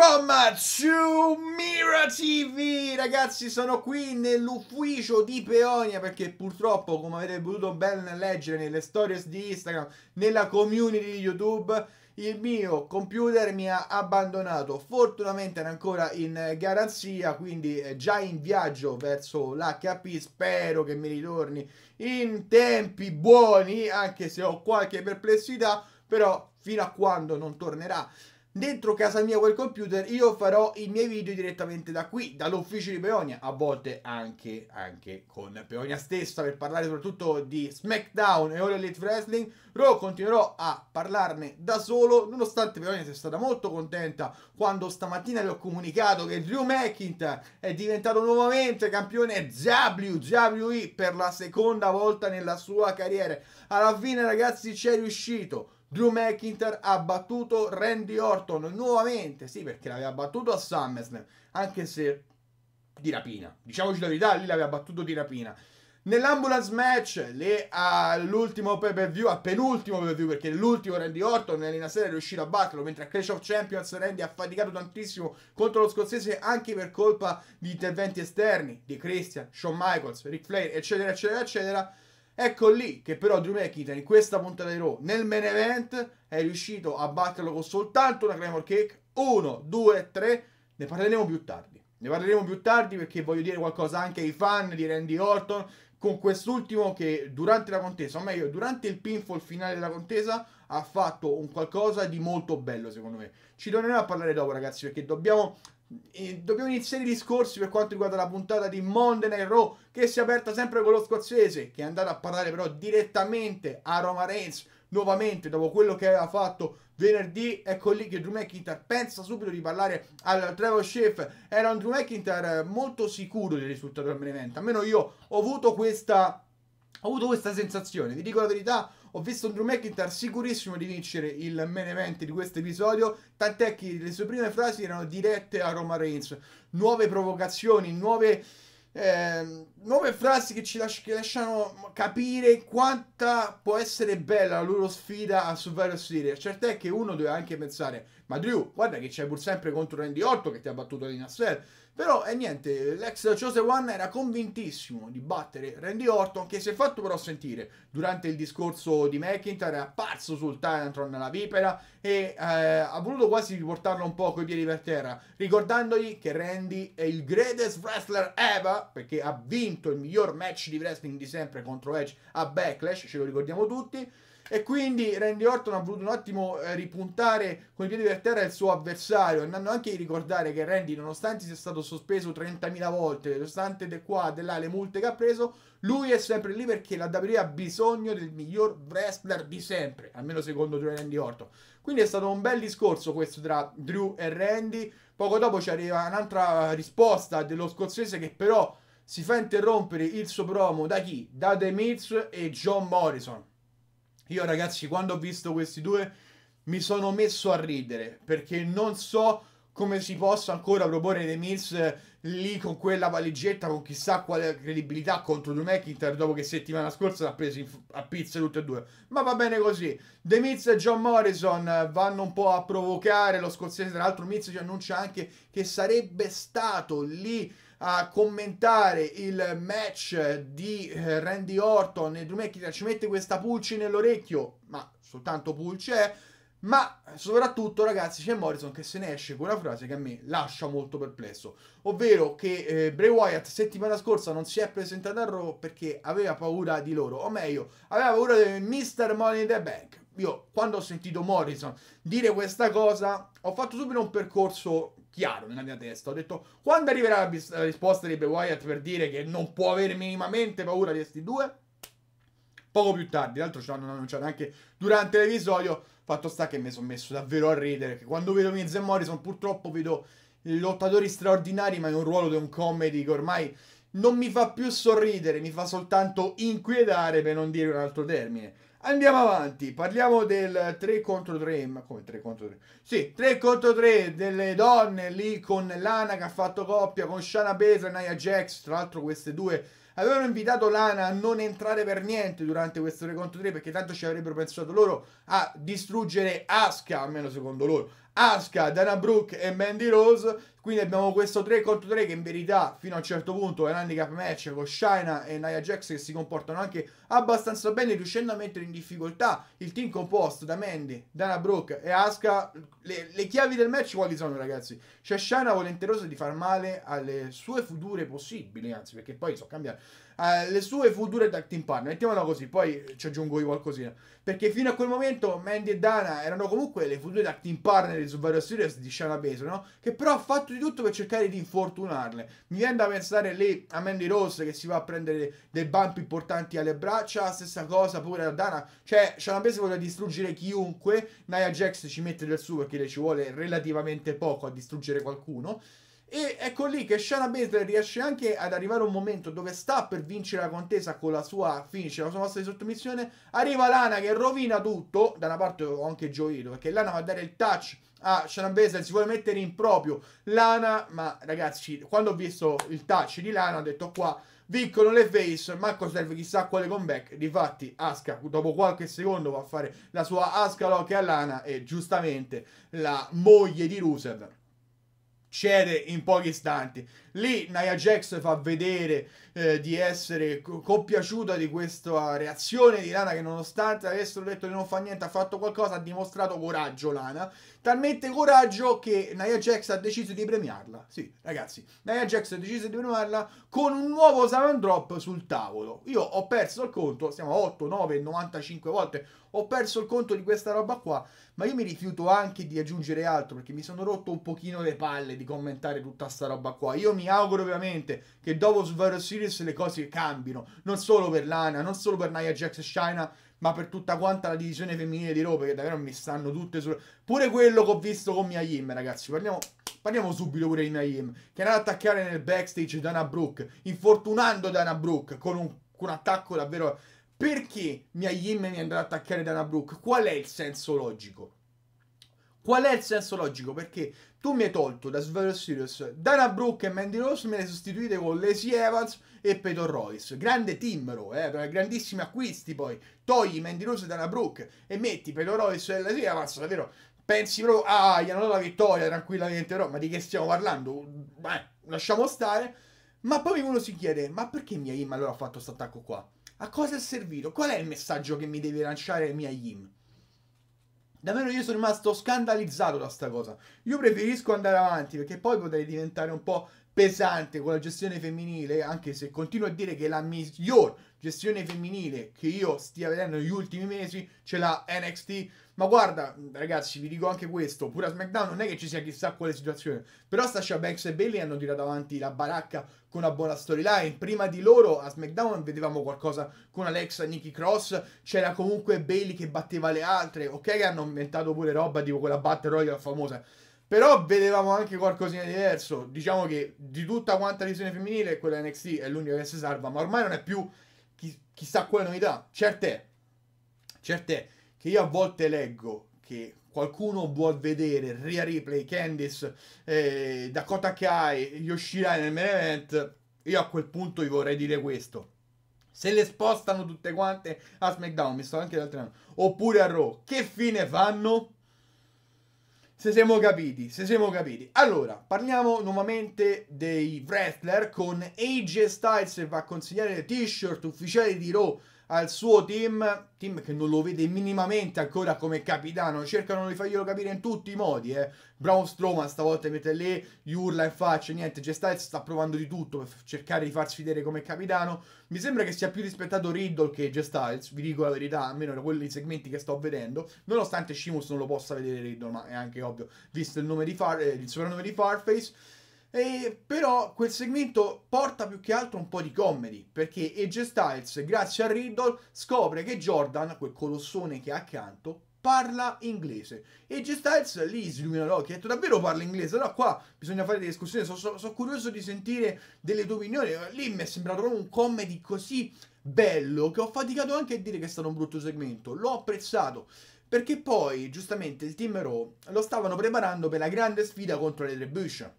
Welcome to Mira TV! Ragazzi, sono qui nell'ufficio di Peonia perché purtroppo, come avete potuto ben leggere nelle stories di Instagram, nella community di YouTube, il mio computer mi ha abbandonato. Fortunatamente era ancora in garanzia, quindi è già in viaggio verso l'HP. Spero che mi ritorni in tempi buoni, anche se ho qualche perplessità, però fino a quando non tornerà dentro casa mia quel computer io farò i miei video direttamente da qui, dall'ufficio di Peonia, a volte anche, anche con Peonia stessa per parlare soprattutto di SmackDown e All Elite Wrestling. Raw continuerò a parlarne da solo, nonostante Peonia sia stata molto contenta quando stamattina le ho comunicato che Drew McIntyre è diventato nuovamente campione WWE per la seconda volta nella sua carriera. Alla fine ragazzi ci è riuscito Drew McIntyre ha battuto Randy Orton nuovamente, sì perché l'aveva battuto a SummerSlam, anche se di rapina, diciamoci la verità, lì l'aveva battuto di rapina. Nell'ambulance match, le, all'ultimo pay per view, al penultimo pay per view, perché l'ultimo Randy Orton nella una serie è riuscito a batterlo, mentre a Clash of Champions Randy ha faticato tantissimo contro lo scozzese anche per colpa di interventi esterni di Christian, Shawn Michaels, Ric Flair, eccetera, eccetera, eccetera. Ecco lì che però Drew McIntyre in questa puntata di Raw nel main event è riuscito a batterlo con soltanto una Claymore Cake. Uno, due, tre, Ne parleremo più tardi. Ne parleremo più tardi perché voglio dire qualcosa anche ai fan di Randy Orton con quest'ultimo che durante la contesa, o meglio durante il pinfall finale della contesa, ha fatto un qualcosa di molto bello secondo me. Ci tornerò a parlare dopo ragazzi perché dobbiamo eh, dobbiamo iniziare i discorsi per quanto riguarda la puntata di Monday Night Raw che si è aperta sempre con lo scozzese che è andato a parlare però direttamente a Roma Reigns nuovamente dopo quello che aveva fatto venerdì ecco lì che Drew McIntyre pensa subito di parlare al Trevor Chef. era un Drew McIntyre molto sicuro del risultato del main event almeno io ho avuto questa ho avuto questa sensazione vi dico la verità ho visto Drew McIntyre sicurissimo di vincere il main event di questo episodio, tant'è che le sue prime frasi erano dirette a Roma Reigns. Nuove provocazioni, nuove... Eh, nuove frasi che ci las- che lasciano capire quanta può essere bella la loro sfida a Survivor Series. Certo è che uno doveva anche pensare, ma Drew, guarda che c'è pur sempre contro Randy Orton che ti ha battuto in Nassel. Però, e eh, niente, l'ex Chose One era convintissimo di battere Randy Orton, che si è fatto però sentire durante il discorso di McIntyre, è apparso sul Tyrantron nella vipera e eh, ha voluto quasi riportarlo un po' coi piedi per terra, ricordandogli che Randy è il greatest wrestler ever, perché ha vinto il miglior match di wrestling di sempre contro Edge a Backlash, ce lo ricordiamo tutti, e quindi Randy Orton ha voluto un attimo eh, ripuntare con i piedi per terra il suo avversario, andando anche a ricordare che Randy, nonostante sia stato sospeso 30.000 volte, nonostante de qua, de là, le multe che ha preso, lui è sempre lì perché la WWE ha bisogno del miglior wrestler di sempre, almeno secondo Drew e Randy Orton. Quindi è stato un bel discorso questo tra Drew e Randy. Poco dopo ci arriva un'altra risposta dello scozzese che però si fa interrompere il suo promo da chi? Da The Miz e John Morrison. Io ragazzi, quando ho visto questi due, mi sono messo a ridere, perché non so come si possa ancora proporre dei Mills eh, lì con quella valigetta, con chissà quale credibilità contro Drew McIntyre dopo che settimana scorsa l'ha preso a pizza tutte e due. Ma va bene così. The Miz e John Morrison eh, vanno un po' a provocare lo scozzese, tra l'altro Miz ci cioè, annuncia anche che sarebbe stato lì a commentare il match di eh, Randy Orton e Drew McIntyre ci mette questa pulce nell'orecchio, ma soltanto pulce è, eh. ma soprattutto ragazzi c'è Morrison che se ne esce con una frase che a me lascia molto perplesso, ovvero che eh, Bray Wyatt settimana scorsa non si è presentato a Raw perché aveva paura di loro, o meglio, aveva paura del Mr. Money in the Bank. Io quando ho sentito Morrison dire questa cosa ho fatto subito un percorso chiaro nella mia testa. Ho detto, quando arriverà la, bis- la risposta di Bray Wyatt per dire che non può avere minimamente paura di questi due? Poco più tardi, l'altro ce l'hanno annunciato anche durante l'episodio. Fatto sta che mi sono messo davvero a ridere, perché quando vedo Miz e Morrison purtroppo vedo lottatori straordinari, ma in un ruolo di un comedy che ormai non mi fa più sorridere, mi fa soltanto inquietare, per non dire un altro termine. Andiamo avanti, parliamo del 3 contro 3, ma come 3 contro 3? Sì, 3 contro 3 delle donne lì con Lana che ha fatto coppia con Shana Besa e Nia Jax, tra l'altro queste due avevano invitato Lana a non entrare per niente durante questo 3 contro 3 perché tanto ci avrebbero pensato loro a distruggere Aska. almeno secondo loro. Asuka, Dana Brooke e Mandy Rose. Quindi abbiamo questo 3 contro 3 che in verità fino a un certo punto è un handicap match con Shaina e Nia Jax che si comportano anche abbastanza bene riuscendo a mettere in difficoltà il team composto da Mandy, Dana Brooke e Asuka. Le, le chiavi del match quali sono ragazzi? C'è Shaina volenterosa di far male alle sue future possibili, anzi perché poi so cambiare eh, le sue future tag team partner. Mettiamola così, poi ci aggiungo io qualcosina. Perché fino a quel momento Mandy e Dana erano comunque le future tag team partner su Vario Series di Shana Baszler, no? Che però ha fatto di tutto per cercare di infortunarle. Mi viene da pensare lì a Mandy Rose che si va a prendere dei bump importanti alle braccia, stessa cosa pure a Dana. Cioè, Shana Baszler vuole distruggere chiunque, Nia Jax ci mette del suo perché le ci vuole relativamente poco a distruggere qualcuno. E ecco lì che Shana Baszler riesce anche ad arrivare a un momento dove sta per vincere la contesa con la sua finish, la sua mossa di sottomissione. Arriva Lana che rovina tutto. Da una parte ho anche gioito perché Lana va a dare il touch a Shana Baszler, si vuole mettere in proprio Lana. Ma ragazzi, quando ho visto il touch di Lana ho detto qua vincono le face, Marco serve chissà quale comeback. Difatti, Aska dopo qualche secondo va a fare la sua Aska Lock a Lana e giustamente la moglie di Rusev cede in pochi istanti. Lì Nia Jax fa vedere eh, di essere compiaciuta di questa reazione di Lana che nonostante avessero detto che non fa niente, ha fatto qualcosa, ha dimostrato coraggio Lana. Talmente coraggio che Nia Jax ha deciso di premiarla. Sì, ragazzi, Nia Jax ha deciso di premiarla con un nuovo Saman Drop sul tavolo. Io ho perso il conto, siamo a 8, 9, 95 volte, ho perso il conto di questa roba qua, ma io mi rifiuto anche di aggiungere altro perché mi sono rotto un pochino le palle di commentare tutta sta roba qua. Io mi auguro veramente che dopo Survivor Series le cose cambino, non solo per Lana, non solo per Nia Jax e Shina, ma per tutta quanta la divisione femminile di Raw, che davvero mi stanno tutte sulle... Pure quello che ho visto con Mia Yim, ragazzi, parliamo... Parliamo subito pure di Mia Yim, che è andata ad attaccare nel backstage Dana Brooke, infortunando Dana Brooke con un, con un attacco davvero... Perché Mia Yim mi andrà ad attaccare Dana Brooke? Qual è il senso logico? Qual è il senso logico? Perché tu mi hai tolto da Survivor Series Dana Brooke e Mandy Rose, me le sostituite con Lacey Evans e Peyton Royce. Grande team, Raw, eh? grandissimi acquisti poi. Togli Mandy Rose e Dana Brooke e metti Peyton Royce e Lacey Evans, davvero pensi proprio, ah, gli hanno dato la vittoria tranquillamente, però, ma di che stiamo parlando? Beh, lasciamo stare. Ma poi uno si chiede, ma perché Mia Yim allora ha fatto questo attacco qua? A cosa è servito? Qual è il messaggio che mi deve lanciare Mia Yim? Davvero io sono rimasto scandalizzato da sta cosa. Io preferisco andare avanti perché poi potrei diventare un po' pesante con la gestione femminile, anche se continuo a dire che la miglior gestione femminile che io stia vedendo negli ultimi mesi ce l'ha NXT. Ma guarda, ragazzi, vi dico anche questo, pure a SmackDown non è che ci sia chissà quale situazione, però Sasha Banks e Bailey hanno tirato avanti la baracca con una buona storyline. Prima di loro a SmackDown vedevamo qualcosa con Alexa e Nikki Cross, c'era comunque Bailey che batteva le altre, ok che hanno inventato pure roba tipo quella Battle Royale famosa però vedevamo anche qualcosina di diverso. Diciamo che di tutta quanta visione femminile, quella NXT è l'unica che si salva. Ma ormai non è più chi, chissà quale novità. Certe, è, che io a volte leggo che qualcuno vuol vedere Ria Ripley, Candice, eh, Dakota Kai, Yoshirai nel main event. Io a quel punto vi vorrei dire questo. Se le spostano tutte quante a SmackDown, mi sto anche l'altro anno, oppure a Raw, che fine fanno? Se siamo capiti, se siamo capiti. Allora, parliamo nuovamente dei wrestler con AJ Styles che va a consigliare le t-shirt ufficiali di Raw al suo team, team che non lo vede minimamente ancora come capitano, cercano di farglielo capire in tutti i modi, eh. Brown Stroma stavolta mette lì, gli urla in faccia, niente, Gestiles sta provando di tutto per cercare di farsi vedere come capitano, mi sembra che sia più rispettato Riddle che Gestiles, vi dico la verità, almeno da quelli segmenti che sto vedendo, nonostante Shimus non lo possa vedere Riddle, ma è anche ovvio, visto il, nome di Far- eh, il soprannome di Farface, e, però quel segmento porta più che altro un po' di comedy perché Edge Styles, grazie a Riddle, scopre che Jordan, quel colossone che ha accanto, parla inglese. Edge Styles lì si illumina l'occhio, ha detto davvero parla inglese? No, qua bisogna fare delle discussioni, sono so, so curioso di sentire delle tue opinioni. Lì mi è sembrato proprio un comedy così bello che ho faticato anche a dire che è stato un brutto segmento, l'ho apprezzato. Perché poi, giustamente, il team Raw lo stavano preparando per la grande sfida contro le Trebution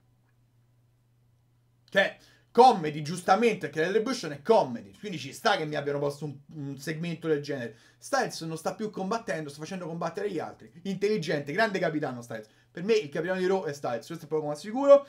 cioè, comedy, giustamente, che l'Elebration è comedy, quindi ci sta che mi abbiano posto un, un, segmento del genere. Styles non sta più combattendo, sta facendo combattere gli altri. Intelligente, grande capitano Styles. Per me il capitano di Raw è Styles, questo è poco ma sicuro.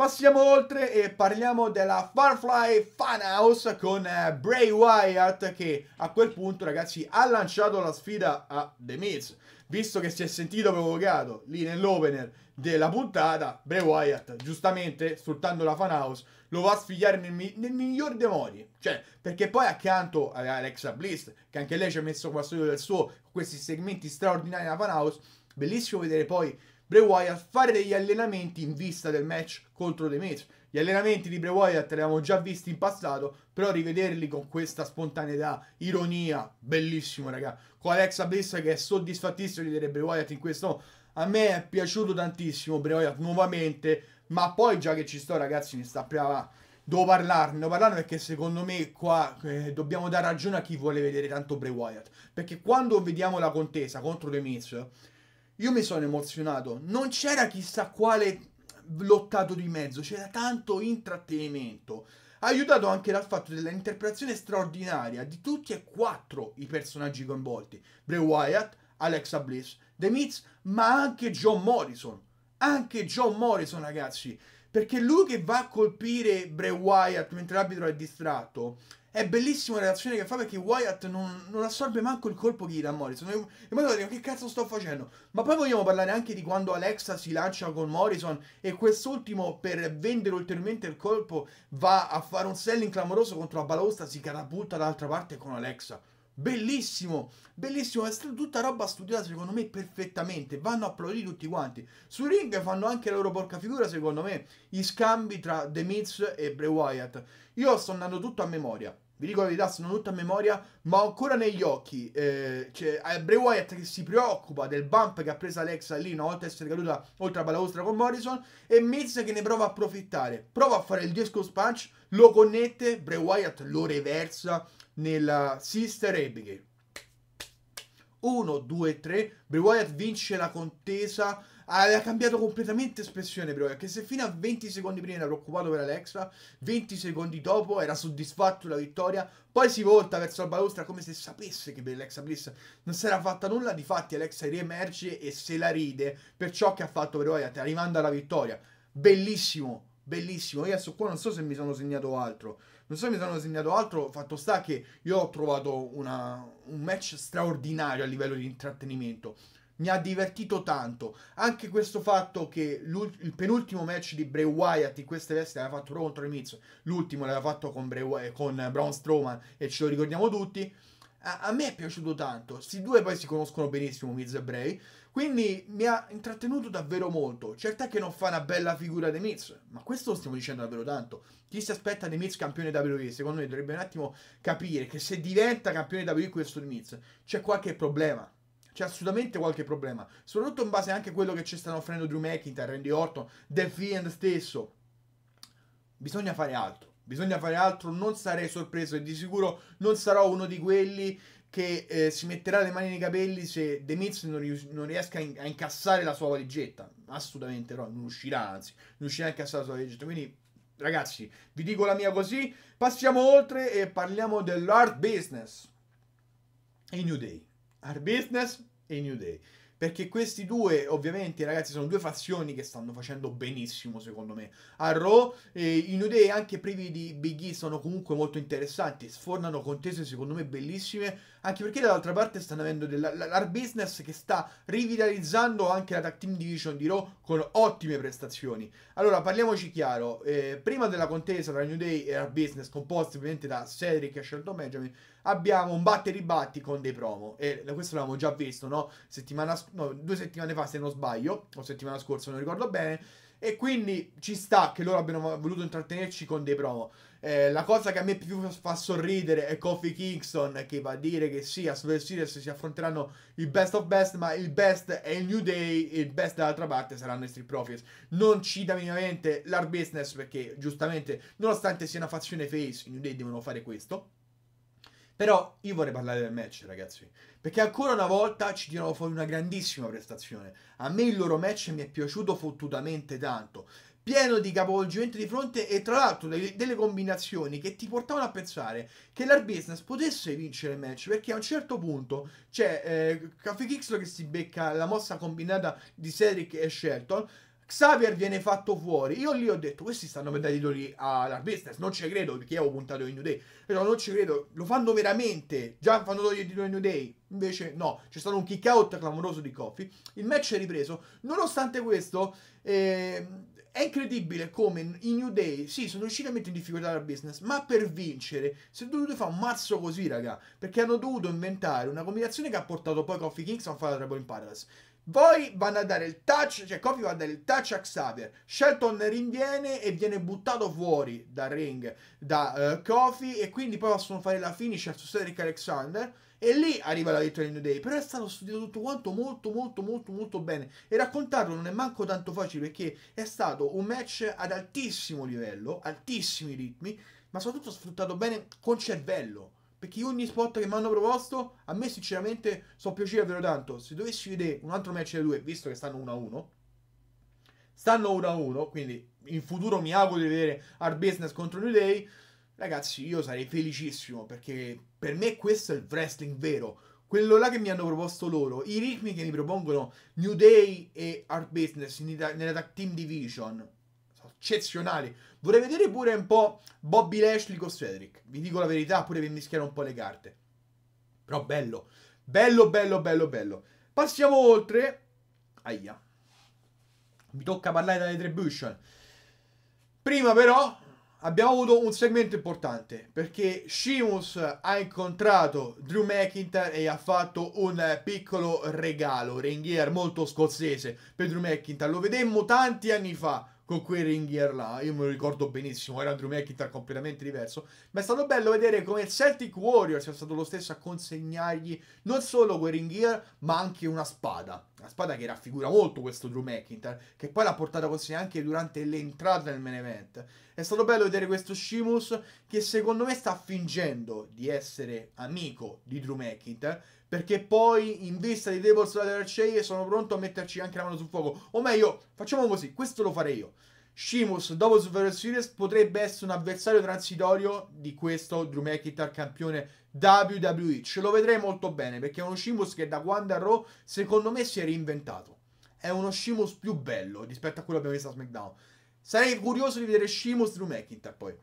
Passiamo oltre e parliamo della Firefly Funhouse con eh, Bray Wyatt che a quel punto ragazzi ha lanciato la sfida a The Miz. Visto che si è sentito provocato lì nell'opener della puntata, Bray Wyatt giustamente sfruttando la Funhouse lo va a sfigliare nel, mi nel miglior dei modi. Cioè, perché poi accanto a Alexa Bliss, che anche lei ci ha messo qua solo del suo, questi segmenti straordinari della Funhouse, bellissimo vedere poi Bray Wyatt fare degli allenamenti in vista del match contro The Miz. Gli allenamenti di Bray Wyatt li avevamo già visti in passato, però rivederli con questa spontaneità, ironia, bellissimo raga. Con Alexa Bliss che è soddisfattissimo di vedere Bray Wyatt in questo a me è piaciuto tantissimo Bray Wyatt nuovamente, ma poi già che ci sto ragazzi mi sta prima devo parlarne, devo parlarne perché secondo me qua eh, dobbiamo dare ragione a chi vuole vedere tanto Bray Wyatt, perché quando vediamo la contesa contro The Miz io mi sono emozionato, non c'era chissà quale lottato di mezzo, c'era tanto intrattenimento. Aiutato anche dal fatto dell'interpretazione straordinaria di tutti e quattro i personaggi coinvolti: Bray Wyatt, Alexa Bliss, The Miz, ma anche John Morrison. Anche John Morrison, ragazzi, perché lui che va a colpire Bray Wyatt mentre l'arbitro è distratto è bellissima la reazione che fa perché Wyatt non, non assorbe manco il colpo che gli dà Morrison. E poi dico, che cazzo sto facendo? Ma poi vogliamo parlare anche di quando Alexa si lancia con Morrison e quest'ultimo, per vendere ulteriormente il colpo, va a fare un selling clamoroso contro la balausta, si catapulta dall'altra parte con Alexa. Bellissimo, bellissimo, è stata tutta roba studiata secondo me perfettamente, vanno applauditi tutti quanti. Su ring fanno anche la loro porca figura secondo me, gli scambi tra The Miz e Bray Wyatt. Io sto andando tutto a memoria, vi dico la verità, sono tutto a memoria, ma ho ancora negli occhi. Eh, cioè, Bray Wyatt che si preoccupa del bump che ha preso Alexa lì una volta essere caduta oltre la balaustra con Morrison, e Miz che ne prova a approfittare. Prova a fare il disco punch, lo connette, Bray Wyatt lo reversa nella Sister Abigail. 1, 2, 3, Bray Wyatt vince la contesa, ha cambiato completamente espressione Bray Wyatt, che se fino a 20 secondi prima era preoccupato per Alexa, 20 secondi dopo era soddisfatto della vittoria, poi si volta verso la balestra come se sapesse che per Alexa Bliss non si era fatta nulla, difatti Alexa riemerge e se la ride per ciò che ha fatto Bray Wyatt, arrivando alla vittoria. Bellissimo, bellissimo, io adesso qua non so se mi sono segnato altro, non so se mi sono segnato altro, fatto sta che io ho trovato una, un match straordinario a livello di intrattenimento. Mi ha divertito tanto. Anche questo fatto che il penultimo match di Bray Wyatt in queste vesti l'aveva fatto contro Miz, l'ultimo l'aveva fatto con, Bray Wyatt, con Braun Strowman e ce lo ricordiamo tutti. A, a me è piaciuto tanto. Questi due poi si conoscono benissimo, Miz e Bray. Quindi mi ha intrattenuto davvero molto. Certo è che non fa una bella figura Demiz, ma questo lo stiamo dicendo davvero tanto. Chi si aspetta Demiz campione WWE, secondo me dovrebbe un attimo capire che se diventa campione WWE questo Demiz, c'è qualche problema. C'è assolutamente qualche problema. Soprattutto in base anche a quello che ci stanno offrendo Drew McIntyre, Randy Orton, The Fiend stesso. Bisogna fare altro. Bisogna fare altro, non sarei sorpreso e di sicuro non sarò uno di quelli che eh, si metterà le mani nei capelli se De Miz non, ries- non riesca a, in- a, incassare la sua valigetta. Assolutamente no, non uscirà, anzi, non riuscirà a incassare la sua valigetta. Quindi, ragazzi, vi dico la mia così. Passiamo oltre e parliamo dell'art business e New Day. Art business e New Day. Perché questi due, ovviamente, ragazzi, sono due fazioni che stanno facendo benissimo, secondo me. A Raw, eh, i New Day, anche privi di Big E, sono comunque molto interessanti. Sfornano contese, secondo me, bellissime anche perché dall'altra parte stanno avendo dell'art business che sta rivitalizzando anche la tag team division di Raw con ottime prestazioni. Allora, parliamoci chiaro. Eh, prima della contesa tra New Day e Art Business, composti ovviamente da Cedric e Sheldon Benjamin, abbiamo un batte e ribatti con dei promo. E questo l'avevamo già visto, no? Settimana, no, due settimane fa, se non sbaglio, o settimana scorsa, non ricordo bene e quindi ci sta che loro abbiano voluto intrattenerci con dei promo. Eh, la cosa che a me più fa sorridere è Kofi Kingston che va a dire che sì, a Super Series si affronteranno il best of best, ma il best è il New Day e il best dall'altra parte saranno i Street Profits. Non cita minimamente l'Art Business perché giustamente, nonostante sia una fazione face, i New Day devono fare questo. Però io vorrei parlare del match, ragazzi. Perché ancora una volta ci tirano fuori una grandissima prestazione. A me il loro match mi è piaciuto fottutamente tanto. Pieno di capovolgimenti di fronte e tra l'altro delle, delle combinazioni che ti portavano a pensare che l'Art Business potesse vincere il match. Perché a un certo punto c'è cioè, eh, Caffè Kixlo che si becca la mossa combinata di Cedric e Shelton Xavier viene fatto fuori. Io lì ho detto, questi stanno per dare titoli alla Business. Non ci credo perché io ho puntato in New Day. Però non ci credo, lo fanno veramente. Già fanno togliere i titoli in New Day. Invece no, c'è stato un kick out clamoroso di Coffee. Il match è ripreso. Nonostante questo, eh, è incredibile come i New Day, sì, sono riusciti a mettere in difficoltà la business, ma per vincere si è dovuto fare un mazzo così, raga. Perché hanno dovuto inventare una combinazione che ha portato poi Coffee Kings a fare la Trouble in Paradise poi vanno a dare il touch, cioè Kofi va a dare il touch a Xavier. Shelton rinviene e viene buttato fuori dal ring da uh, Kofi e quindi poi possono fare la finisher su Cedric Alexander. E lì arriva la vittoria di New Day. Però è stato studiato tutto quanto molto, molto, molto, molto bene. E raccontarlo non è manco tanto facile perché è stato un match ad altissimo livello, altissimi ritmi, ma soprattutto sfruttato bene con cervello. Perché ogni spot che mi hanno proposto, a me sinceramente sono piaciuti davvero tanto. Se dovessi vedere un altro match dei due, visto che stanno 1-1, stanno 1-1, quindi in futuro mi auguro di vedere Hard Business contro New Day, ragazzi io sarei felicissimo, perché per me questo è il wrestling vero. Quello là che mi hanno proposto loro, i ritmi che mi propongono New Day e Hard Business nella tag team division, eccezionali. Vorrei vedere pure un po' Bobby Lashley con Cedric. Vi dico la verità, pure per mischiare un po' le carte. Però bello. Bello, bello, bello, bello. Passiamo oltre. Aia. Mi tocca parlare della retribution. Prima però abbiamo avuto un segmento importante perché Sheamus ha incontrato Drew McIntyre e ha fatto un piccolo regalo, ringhier molto scozzese per Drew McIntyre. Lo vedemmo tanti anni fa con quei ringhier là. Io me lo ricordo benissimo, era Andrew McIntyre completamente diverso. Ma è stato bello vedere come il Celtic Warrior sia stato lo stesso a consegnargli non solo quei ringhier, ma anche una spada. Una spada che raffigura molto questo Drew McIntyre, che poi l'ha portata con sé anche durante l'entrata nel main event. È stato bello vedere questo Sheamus che secondo me sta fingendo di essere amico di Drew McIntyre perché poi in vista di Devil Slayer Arceie sono pronto a metterci anche la mano sul fuoco. O meglio, facciamo così, questo lo farei io. Shimus, dopo Super Series, potrebbe essere un avversario transitorio di questo Drew McIntyre campione WWE. Ce lo vedrei molto bene, perché è uno Shimus che da quando a Raw, secondo me, si è reinventato. È uno Shimus più bello rispetto a quello che abbiamo visto a SmackDown. Sarei curioso di vedere Shimus Drew McIntyre poi.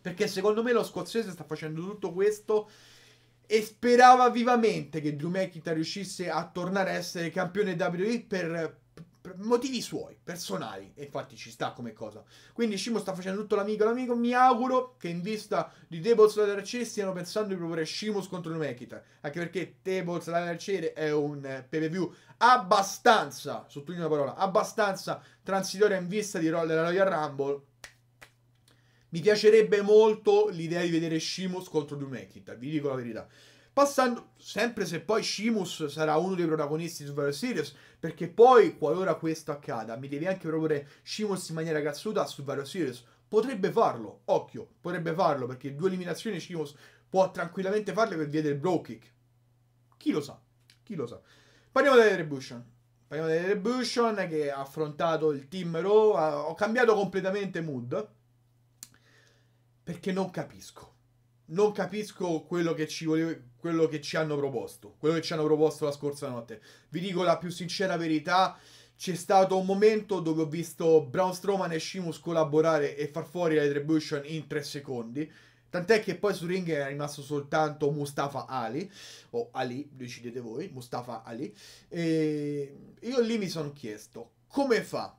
Perché secondo me lo scozzese sta facendo tutto questo e sperava vivamente che Drew McIntyre riuscisse a tornare a essere campione WWE per, per motivi suoi, personali, e infatti ci sta come cosa. Quindi Shimo sta facendo tutto l'amico l'amico, mi auguro che in vista di Tables Ladder C stiano pensando di proporre Shimos contro Drew McIntyre, anche perché Tables Ladder C è un pay per abbastanza, sottolineo la parola, abbastanza transitoria in vista di Roller Royal Rumble, mi piacerebbe molto l'idea di vedere Shimus contro Drew McIntyre, vi dico la verità. Passando, sempre se poi Shimus sarà uno dei protagonisti di Super Series, perché poi, qualora questo accada, mi devi anche proporre Shimus in maniera cazzuta su Super Series. Potrebbe farlo, occhio, potrebbe farlo, perché due eliminazioni Shimus può tranquillamente farle per via del Bro Kick. Chi lo sa, chi lo sa. Parliamo della Retribution. Parliamo della Retribution che ha affrontato il team Raw, ho cambiato completamente mood perché non capisco. Non capisco quello che, ci volevo, quello che ci hanno proposto, quello che ci hanno proposto la scorsa notte. Vi dico la più sincera verità, c'è stato un momento dove ho visto Braun Strowman e Shimus collaborare e far fuori la Retribution in tre secondi. Tant'è che poi su ring è rimasto soltanto Mustafa Ali, o Ali, decidete voi, Mustafa Ali. E io lì mi sono chiesto, come fa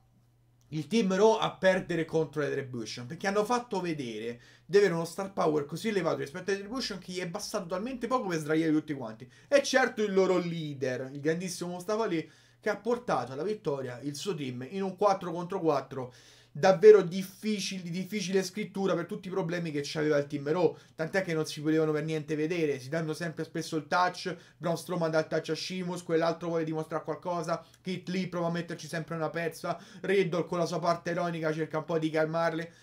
il team Raw a perdere contro le Retribution perché hanno fatto vedere di avere uno star power così elevato rispetto alle Retribution che gli è bastato talmente poco per sdraiare tutti quanti e certo il loro leader il grandissimo Mustafa Lee che ha portato alla vittoria il suo team in un 4 contro 4 davvero difficili, difficile scrittura per tutti i problemi che c'aveva il team Raw, tant'è che non si volevano per niente vedere, si danno sempre spesso il touch, Braun Strowman dà il touch a Sheamus, quell'altro vuole dimostrare qualcosa, Kit Lee prova a metterci sempre una pezza, Riddle con la sua parte ironica cerca un po' di calmarle,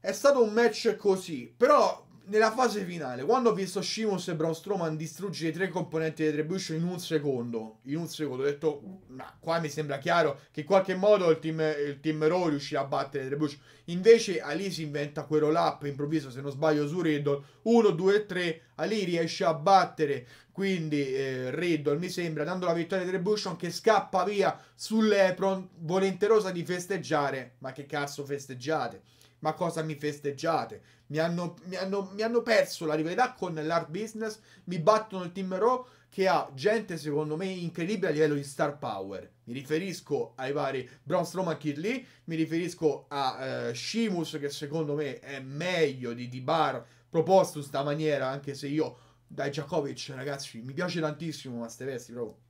è stato un match così, però nella fase finale, quando ho visto Shimos e Braun Strowman distruggere i tre componenti di Retribution in un secondo, in un secondo ho detto, ma qua mi sembra chiaro che in qualche modo il team, il team Raw riuscirà a battere Retribution. Invece Ali si inventa quel roll up improvviso, se non sbaglio, su Riddle, 1, 2, 3, Ali riesce a battere, quindi eh, Riddle mi sembra, dando la vittoria di Retribution che scappa via sull'Epron, volenterosa di festeggiare, ma che cazzo festeggiate? ma cosa mi festeggiate? Mi hanno, mi hanno, mi hanno perso la rivalità con l'Hard Business, mi battono il Team Raw che ha gente secondo me incredibile a livello di star power. Mi riferisco ai vari Braun Strowman Kid Lee, mi riferisco a eh, Sheamus che secondo me è meglio di Dibar proposto in sta maniera anche se io dai Djakovic ragazzi mi piace tantissimo ma ste vesti proprio.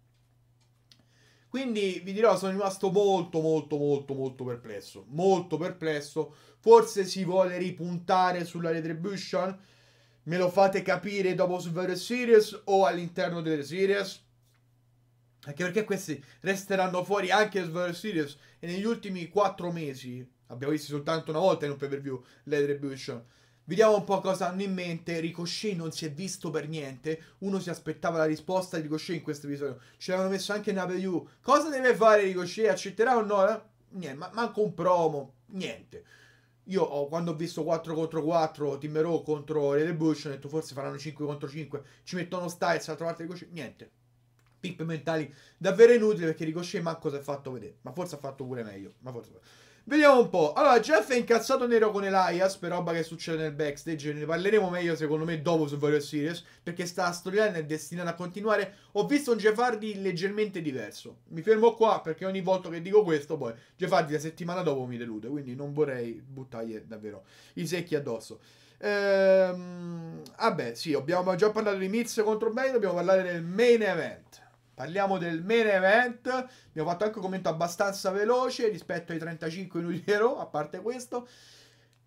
Quindi vi dirò sono rimasto molto molto molto molto perplesso, molto perplesso Forse si vuole ripuntare sulla retribution? Me lo fate capire dopo Super Series o all'interno delle series? Anche perché questi resteranno fuori anche Super Series e negli ultimi 4 mesi abbiamo visto soltanto una volta in un pay per view le retribution. Vediamo un po' cosa hanno in mente. Ricochet non si è visto per niente. Uno si aspettava la risposta di Ricochet in questo episodio. Ci avevano messo anche in preview. Cosa deve fare Ricochet? Accetterà o no? Eh? Niente, ma manco un promo. Niente. Io ho, quando ho visto 4 contro 4 Timmero contro Rele Bush, ho detto forse faranno 5 contro 5, ci mettono Styles dall'altra parte di Ricochet, niente. Pippe mentali davvero inutili perché Ricochet manco si è fatto vedere, ma forse ha fatto pure meglio, ma forse... Vediamo un po'. Allora, Jeff è incazzato nero con Elias per roba che succede nel backstage. Ne parleremo meglio, secondo me, dopo su Warrior Series. Perché sta storyline è destinata a continuare. Ho visto un Jeff Hardy leggermente diverso. Mi fermo qua perché ogni volta che dico questo, poi Jeff Hardy la settimana dopo mi delude. Quindi non vorrei buttargli davvero i secchi addosso. Ehm, vabbè, sì, abbiamo già parlato di Miz contro Bane. Dobbiamo parlare del main event. Parliamo del main event. Abbiamo fatto anche un commento abbastanza veloce rispetto ai 35 minuti di Raw, a parte questo.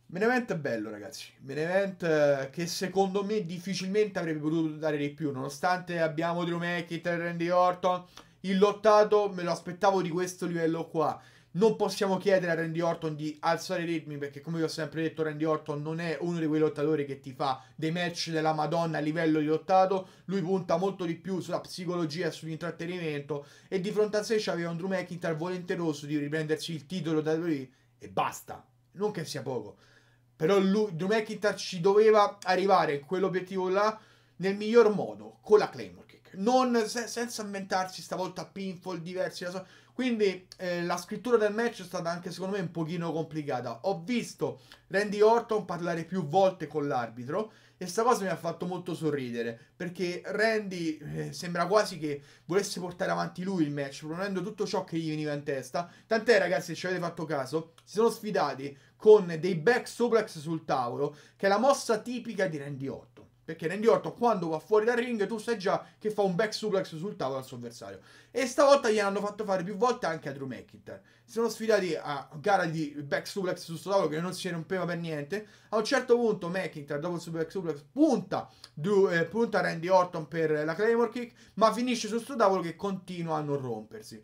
Main event bello, ragazzi. Main event eh, che secondo me difficilmente avrebbe potuto dare di più, nonostante abbiamo Drew McIntyre, Randy Orton, il lottato, me lo aspettavo di questo livello qua. Non possiamo chiedere a Randy Orton di alzare i ritmi perché come vi ho sempre detto Randy Orton non è uno di quei lottatori che ti fa dei match della Madonna a livello di lottato, lui punta molto di più sulla psicologia e sull'intrattenimento e di fronte a sé c'aveva un Drew McIntyre volenteroso di riprendersi il titolo da lui e basta, non che sia poco. Però lui, Drew McIntyre ci doveva arrivare in quell'obiettivo là nel miglior modo, con la Claymore Kick. Non se, senza inventarsi stavolta pinfall diversi, so, quindi eh, la scrittura del match è stata anche secondo me un pochino complicata. Ho visto Randy Orton parlare più volte con l'arbitro e sta cosa mi ha fatto molto sorridere perché Randy eh, sembra quasi che volesse portare avanti lui il match, proponendo tutto ciò che gli veniva in testa. Tant'è ragazzi, se ci avete fatto caso, si sono sfidati con dei back suplex sul tavolo, che è la mossa tipica di Randy Orton. Perché Randy Orton quando va fuori dal ring tu sai già che fa un back suplex sul tavolo al suo avversario. E stavolta gliel'hanno fatto fare più volte anche a Drew McIntyre. Si sono sfidati a gara di back suplex sul suo tavolo che non si rompeva per niente. A un certo punto McIntyre dopo il super back suplex punta, Drew, eh, punta Randy Orton per la Claymore Kick ma finisce sul suo tavolo che continua a non rompersi.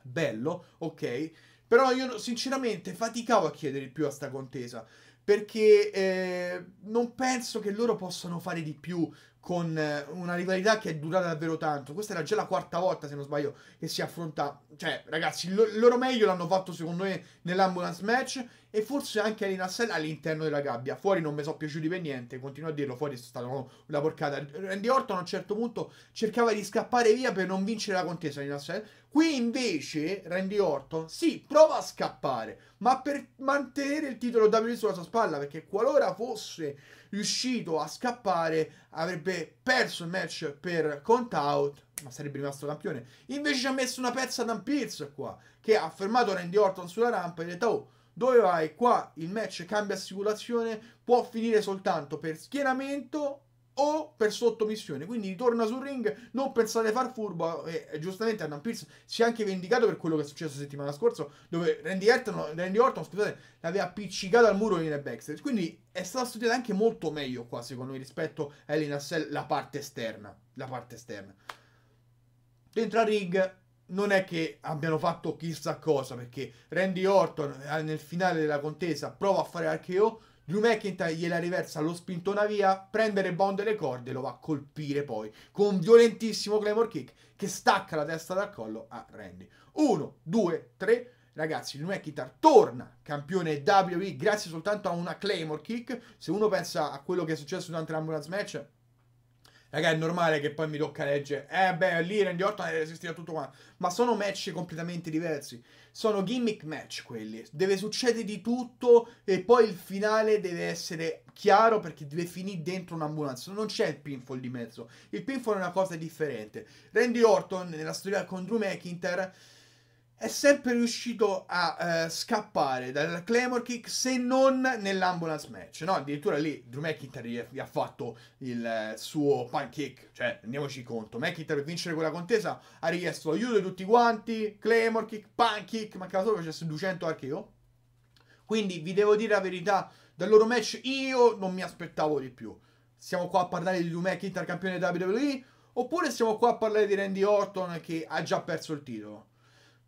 Bello, ok. Però io sinceramente faticavo a chiedere più a sta contesa perché eh, non penso che loro possano fare di più con eh, una rivalità che è durata davvero tanto. Questa era già la quarta volta, se non sbaglio, che si affronta. Cioè, ragazzi, il loro meglio l'hanno fatto secondo me nell'ambulance match e forse anche Alina Hassel all'interno della gabbia. Fuori non mi sono piaciuti per niente, continuo a dirlo, fuori è stata una porcata. Randy Orton a un certo punto cercava di scappare via per non vincere la contesa Alina Hassel. Qui invece Randy Orton sì, prova a scappare, ma per mantenere il titolo WWE sulla sua spalla, perché qualora fosse riuscito a scappare avrebbe perso il match per count out ma sarebbe rimasto campione invece ci ha messo una pezza Dan Pierce qua che ha fermato Randy Orton sulla rampa e ha detto oh dove vai? Qua il match cambia assicurazione, può finire soltanto per schieramento o per sottomissione. Quindi ritorna sul ring, non pensate a far furbo. E, giustamente Adam Pierce si è anche vendicato per quello che è successo settimana scorsa, dove Randy Orton, Randy Orton scusate, l'aveva appiccicato al muro in backstage. Quindi è stata studiata anche molto meglio qua, secondo me, rispetto a Elena Sell, la parte esterna. La parte esterna. Dentro a ring non è che abbiano fatto chissà cosa perché Randy Orton eh, nel finale della contesa prova a fare archeo Drew McIntyre gliela riversa, lo spintona via, prende le bonde le corde e lo va a colpire poi con un violentissimo Claymore Kick che stacca la testa dal collo a Randy. 1, 2, 3, ragazzi, Drew McIntyre torna campione WWE grazie soltanto a una Claymore Kick. Se uno pensa a quello che è successo durante l'Ambulance Match, Raga, è normale che poi mi tocca leggere. Eh, beh, lì Randy Orton deve eh, resistire a tutto quanto. Ma sono match completamente diversi. Sono gimmick match quelli. Deve succedere di tutto e poi il finale deve essere chiaro perché deve finire dentro un'ambulanza. Non c'è il pinfall di mezzo. Il pinfall è una cosa differente. Randy Orton, nella storia con Drew McIntyre è sempre riuscito a uh, scappare dal Claymore Kick se non nell'ambulance match. No, addirittura lì Drew McIntyre gli ha fatto il eh, suo pancake, Cioè, andiamoci conto. McIntyre per vincere quella contesa ha richiesto aiuto di tutti quanti. Claymore kick, pancake, kick. Mancava solo che facesse 200 archeo. Quindi vi devo dire la verità, dal loro match io non mi aspettavo di più. Siamo qua a parlare di Drew McIntyre campione WWE oppure siamo qua a parlare di Randy Orton che ha già perso il titolo?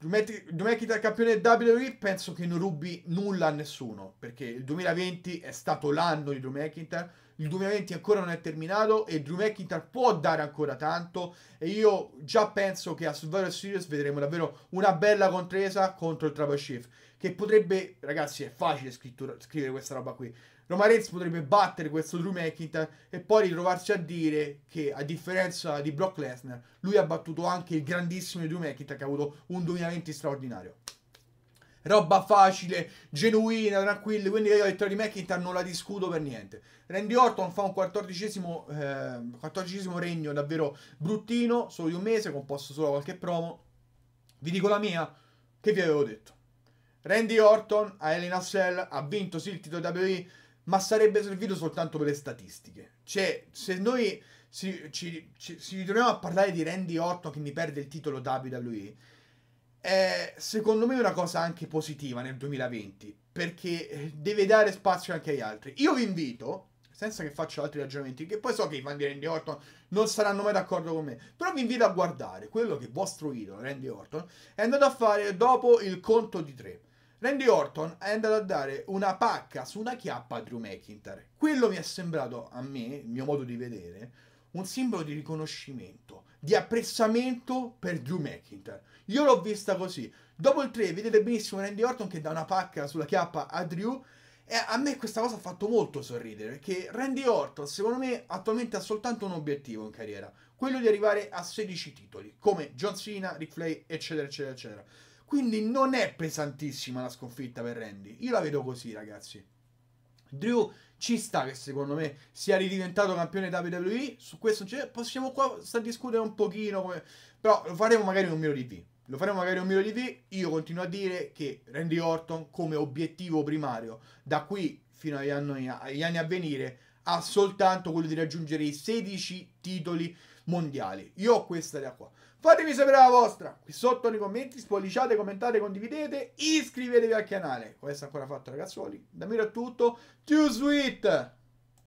Dometti, Dometti campione del WWE penso che non rubi nulla a nessuno, perché il 2020 è stato l'anno di Drew McIntyre, il 2020 ancora non è terminato e Drew McIntyre può dare ancora tanto e io già penso che a Survivor Series vedremo davvero una bella contresa contro il Tribal Chief, che potrebbe, ragazzi è facile scrittura, scrivere questa roba qui, Roma Reds potrebbe battere questo Drew McIntyre e poi ritrovarsi a dire che a differenza di Brock Lesnar lui ha battuto anche il grandissimo Drew McIntyre che ha avuto un 2020 straordinario roba facile, genuina, tranquilla. Quindi io la vittoria di McIntyre non la discuto per niente. Randy Orton fa un quattordicesimo, eh, regno davvero bruttino, solo di un mese, composto solo qualche promo. Vi dico la mia, che vi avevo detto. Randy Orton a Elena Cell ha vinto sì il titolo WWE, ma sarebbe servito soltanto per le statistiche. Cioè, se noi si, ci, ci, ci ritroviamo a parlare di Randy Orton che mi perde il titolo WWE, è secondo me una cosa anche positiva nel 2020, perché eh, deve dare spazio anche agli altri. Io vi invito, senza che faccio altri ragionamenti, che poi so che i fan di Randy Orton non saranno mai d'accordo con me, però vi invito a guardare quello che vostro idolo, Randy Orton, è andato a fare dopo il conto di tre. Randy Orton è andato a dare una pacca su una chiappa a Drew McIntyre. Quello mi è sembrato, a me, il mio modo di vedere, un simbolo di riconoscimento, di apprezzamento per Drew McIntyre. Io l'ho vista così. Dopo il 3 vedete benissimo Randy Orton che dà una pacca sulla chiappa a Drew e a me questa cosa ha fatto molto sorridere, perché Randy Orton, secondo me, attualmente ha soltanto un obiettivo in carriera, quello di arrivare a 16 titoli, come John Cena, Rick Flair, eccetera, eccetera, eccetera. Quindi non è pesantissima la sconfitta per Randy. Io la vedo così, ragazzi. Drew ci sta che secondo me sia ridiventato campione WWE. Su questo possiamo qua sta discutere un pochino. Come... Però lo faremo magari un un di review. Lo faremo magari un un di review. Io continuo a dire che Randy Orton come obiettivo primario da qui fino agli anni, agli anni a venire ha soltanto quello di raggiungere i 16 titoli mondiali. Io ho questa idea qua. Fatemi sapere la vostra qui sotto nei commenti, spolliciate, commentate, condividete, iscrivetevi al canale. Questo è ancora fatto ragazzuoli, da miro è tutto, too sweet!